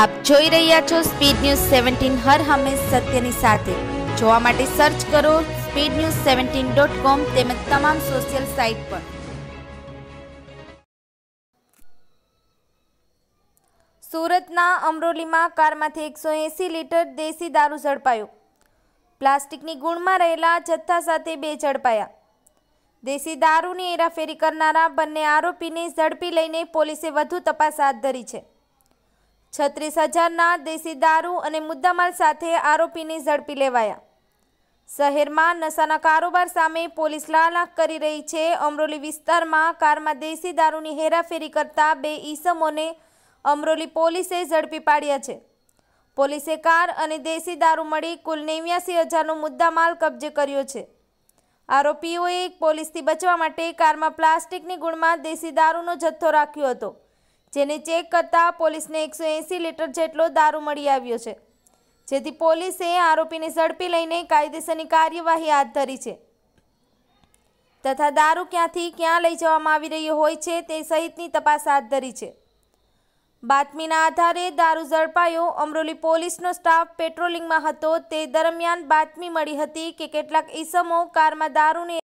આપ જોઈ રહ્યા છો સ્પીડ ન્યૂઝ સેવન્ટીન હર હંમેશ સત્યની સાથે જોવા માટે સર્ચ કરો speed news seventeen dot com તેમજ તમામ સોશિયલ સાઇટ પર સુરતના અમરોલીમાં કારમાંથી એકસો એંસી લીટર દેશી દારૂ ઝડપાયો પ્લાસ્ટિકની ગુણમાં રહેલા જથ્થા સાથે બે ઝડપાયા દેશી દારૂની હેરાફેરી કરનારા બંને આરોપીને ઝડપી લઈને પોલીસે વધુ તપાસ હાથ ધરી છે છત્રીસ હજારના દેશી દારૂ અને મુદ્દામાલ સાથે આરોપીને ઝડપી લેવાયા શહેરમાં નશાના કારોબાર સામે પોલીસ લાલાખ કરી રહી છે અમરોલી વિસ્તારમાં કારમાં દેશી દારૂની હેરાફેરી કરતા બે ઈસમોને અમરોલી પોલીસે ઝડપી પાડ્યા છે પોલીસે કાર અને દેશી દારૂ મળી કુલ નેવ્યાસી હજારનો મુદ્દામાલ કબજે કર્યો છે આરોપીઓએ પોલીસથી બચવા માટે કારમાં પ્લાસ્ટિકની ગુણમાં દેશી દારૂનો જથ્થો રાખ્યો હતો જેને ચેક કરતાં પોલીસને એકસો એંસી લીટર જેટલો દારૂ મળી આવ્યો છે જેથી પોલીસે આરોપીને ઝડપી લઈને કાયદેસરની કાર્યવાહી હાથ ધરી છે તથા દારૂ ક્યાંથી ક્યાં લઈ જવામાં આવી રહ્યો હોય છે તે સહિતની તપાસ હાથ ધરી છે બાતમીના આધારે દારૂ ઝડપાયો અમરોલી પોલીસનો સ્ટાફ પેટ્રોલિંગમાં હતો તે દરમિયાન બાતમી મળી હતી કે કેટલાક ઈસમો કારમાં દારૂની